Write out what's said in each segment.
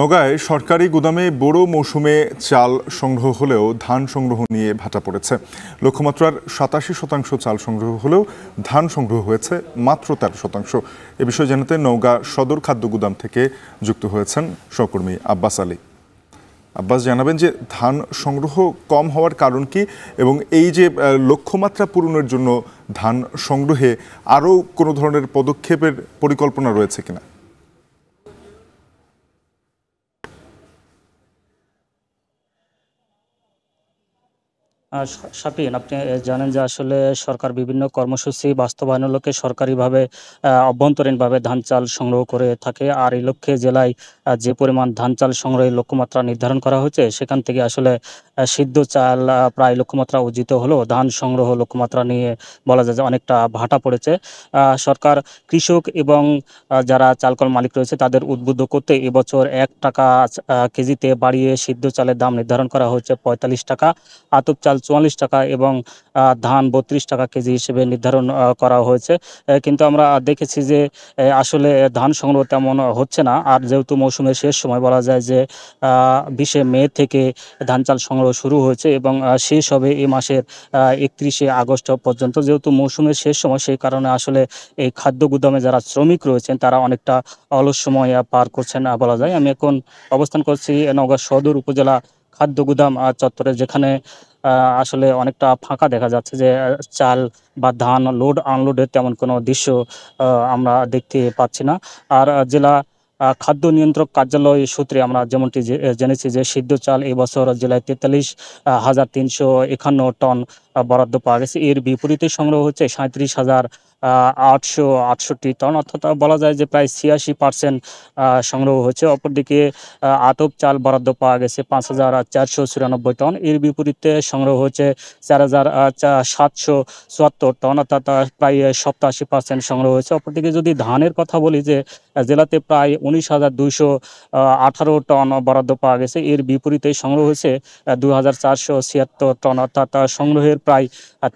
নগায় সরকারি গুদামে বড় মৌসুমে চাল সংগ্রহ হলেও ধান সংগ্রহ নিয়ে ভাটা পড়েছে লক্ষ্যমাত্রার সাতাশি শতাংশ চাল সংগ্রহ হলেও ধান সংগ্রহ হয়েছে মাত্র তেরো শতাংশ এ বিষয়ে জানাতে নওগাঁ সদর খাদ্য গুদাম থেকে যুক্ত হয়েছেন সহকর্মী আব্বাস আলী আব্বাস জানাবেন যে ধান সংগ্রহ কম হওয়ার কারণ কি এবং এই যে লক্ষ্যমাত্রা পূরণের জন্য ধান সংগ্রহে আরও কোনো ধরনের পদক্ষেপের পরিকল্পনা রয়েছে কিনা সাপিন আপনি জানেন যে আসলে সরকার বিভিন্ন কর্মসূচি বাস্তবায়নের লক্ষ্যে সরকারিভাবে অভ্যন্তরীণভাবে ধান চাল সংগ্রহ করে থাকে আর এই লক্ষ্যে জেলায় যে পরিমাণ ধান চাল সংগ্রহের লক্ষ্যমাত্রা নির্ধারণ করা হয়েছে সেখান থেকে আসলে সিদ্ধ চাল প্রায় লক্ষ্যমাত্রা অর্জিত হলো ধান সংগ্রহ লক্ষ্যমাত্রা নিয়ে বলা যায় যে অনেকটা ভাটা পড়েছে সরকার কৃষক এবং যারা চালকল মালিক রয়েছে তাদের উদ্বুদ্ধ করতে এবছর এক টাকা কেজিতে বাড়িয়ে সিদ্ধ চালের দাম নির্ধারণ করা হয়েছে পঁয়তাল্লিশ টাকা আতপ চাল চাল চুয়াল্লিশ টাকা এবং ধান বত্রিশ টাকা কেজি হিসেবে নির্ধারণ করা হয়েছে কিন্তু আমরা দেখেছি যে আসলে ধান সংগ্রহ তেমন হচ্ছে না আর যেহেতু মৌসুমের শেষ সময় বলা যায় যে বিশে মে থেকে ধান চাল সংগ্রহ শুরু হয়েছে এবং শেষ হবে এ মাসের একত্রিশে আগস্ট পর্যন্ত যেহেতু মৌসুমের শেষ সময় সেই কারণে আসলে এই খাদ্য গুদামে যারা শ্রমিক রয়েছেন তারা অনেকটা অলস সময় পার করছেন বলা যায় আমি এখন অবস্থান করছি নওগাঁ সদর উপজেলা খাদ্য গুদাম চত্বরে যেখানে আসলে অনেকটা ফাঁকা দেখা যাচ্ছে যে চাল বা ধান লোড আনলোডের তেমন কোনো দৃশ্য আমরা দেখতে পাচ্ছি না আর জেলা খাদ্য নিয়ন্ত্রক কার্যালয় সূত্রে আমরা যেমনটি জেনেছি যে সিদ্ধ চাল এবছর জেলায় তেতাল্লিশ হাজার তিনশো একান্ন টন বরাদ্দ পাওয়া গেছে এর বিপরীতে সংগ্রহ হচ্ছে সাঁত্রিশ হাজার আটশো আটষট্টি টন অর্থাৎ বলা যায় যে প্রায় ছিয়াশি পার্সেন্ট সংগ্রহ হচ্ছে অপরদিকে আটক চাল বরাদ্দ পাওয়া গেছে পাঁচ হাজার চারশো চুরানব্বই টন এর বিপরীতে সংগ্রহ হচ্ছে চার হাজার সাতশো চুয়াত্তর টন অর্থাৎ প্রায় সপ্তাশি পার্সেন্ট সংগ্রহ হয়েছে অপরদিকে যদি ধানের কথা বলি যে জেলাতে প্রায় উনিশ হাজার দুইশো আঠারো টন বরাদ্দ পাওয়া গেছে এর বিপরীতে সংগ্রহ হয়েছে দু হাজার চারশো ছিয়াত্তর টন অর্থাৎ সংগ্রহের প্রায়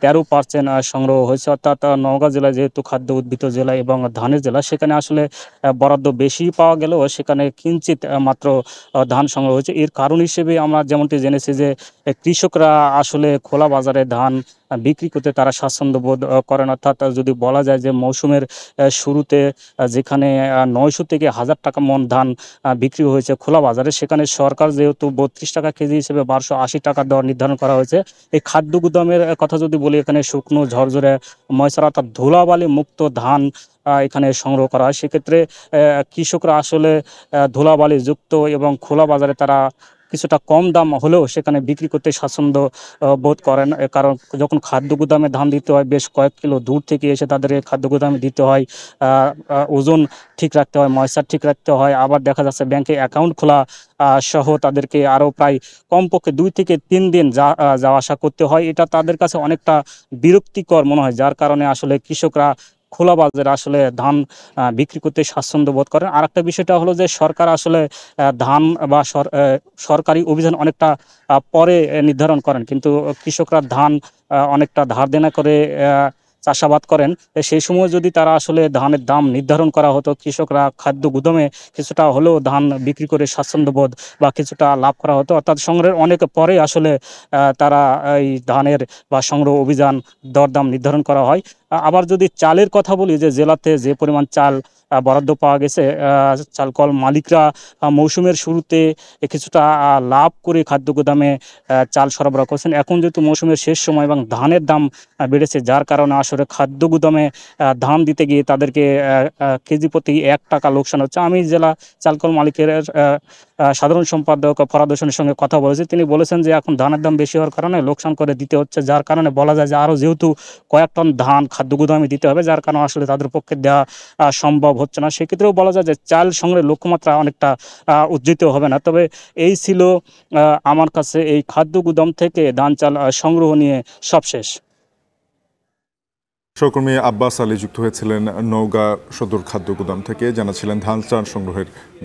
তেরো পার্সেন্ট সংগ্রহ হয়েছে অর্থাৎ নওগাঁ জেলা যেহেতু খাদ্য উদ্ভিদ জেলা এবং ধানের জেলা সেখানে আসলে বরাদ্দ বেশি পাওয়া গেলেও সেখানে কিঞ্চিত মাত্র ধান সংগ্রহ হয়েছে এর কারণ হিসেবে আমরা যেমনটি জেনেছি যে কৃষকরা আসলে খোলা বাজারে ধান বিক্রি করতে তারা স্বাচ্ছন্দ্য বোধ করেন অর্থাৎ যদি বলা যায় যে মৌসুমের শুরুতে যেখানে নয়শো থেকে হাজার টাকা মন ধান বিক্রি হয়েছে খোলা বাজারে সেখানে সরকার যেহেতু বত্রিশ টাকা কেজি হিসেবে বারোশো আশি টাকা দর নির্ধারণ করা হয়েছে এই খাদ্য গুদামের কথা যদি বলি এখানে শুকনো ঝরঝরে ময়সার অর্থাৎ ধুলাবালি মুক্ত ধান এখানে সংগ্রহ করা হয় সেক্ষেত্রে কৃষকরা আসলে ধুলাবালিযুক্ত এবং খোলা বাজারে তারা কিছুটা কম দাম হলেও সেখানে বিক্রি করতে স্বাচ্ছন্দ্য বোধ করেন কারণ যখন খাদ্য গুদামে ধান দিতে হয় বেশ কয়েক কিলো দূর থেকে এসে তাদের খাদ্য গুদামে দিতে হয় ওজন ঠিক রাখতে হয় ময়সার ঠিক রাখতে হয় আবার দেখা যাচ্ছে ব্যাংকে অ্যাকাউন্ট খোলা সহ তাদেরকে আরও প্রায় কমপক্ষে দুই থেকে তিন দিন যা যাওয়া আসা করতে হয় এটা তাদের কাছে অনেকটা বিরক্তিকর মনে হয় যার কারণে আসলে কৃষকরা খোলা বাজারে আসলে ধান বিক্রি করতে স্বাচ্ছন্দ্য বোধ করেন আর একটা বিষয়টা হলো যে সরকার আসলে ধান বা সরকারি অভিযান অনেকটা পরে নির্ধারণ করেন কিন্তু কৃষকরা ধান অনেকটা ধার দেনা করে চাষাবাদ করেন সেই সময় যদি তারা আসলে ধানের দাম নির্ধারণ করা হতো কৃষকরা খাদ্য গুদমে কিছুটা হলেও ধান বিক্রি করে স্বাচ্ছন্দ্যবোধ বা কিছুটা লাভ করা হতো অর্থাৎ সংগ্রহের অনেক পরে আসলে তারা এই ধানের বা সংগ্রহ অভিযান দরদাম নির্ধারণ করা হয় আবার যদি চালের কথা বলি যে জেলাতে যে পরিমাণ চাল বরাদ্দ পাওয়া গেছে চালকল মালিকরা মৌসুমের শুরুতে কিছুটা লাভ করে খাদ্য গোদামে চাল সরবরাহ করছেন এখন যেহেতু মৌসুমের শেষ সময় এবং ধানের দাম বেড়েছে যার কারণে আসলে খাদ্য গুদামে ধান দিতে গিয়ে তাদেরকে কেজি প্রতি এক টাকা লোকসান হচ্ছে আমি জেলা চালকল মালিকের সাধারণ সম্পাদক ফরাদোষণের সঙ্গে কথা বলেছি তিনি বলেছেন যে এখন ধানের দাম বেশি হওয়ার কারণে লোকসান করে দিতে হচ্ছে যার কারণে বলা যায় যে আরও যেহেতু কয়েক টন ধান খাদ্য গুদামে দিতে হবে যার কারণে আসলে তাদের পক্ষে দেওয়া সম্ভব হচ্ছে না সেক্ষেত্রেও বলা যায় যে চাল সংগ্রহের লক্ষ্যমাত্রা অনেকটা উজ্জিত হবে না তবে এই ছিল আমার কাছে এই খাদ্য গুদাম থেকে ধান চাল সংগ্রহ নিয়ে সবশেষ সহকর্মী আব্বাস আলী যুক্ত হয়েছিলেন নওগাঁ সদর খাদ্য গুদাম থেকে জানাছিলেন ধান চাল সংগ্রহের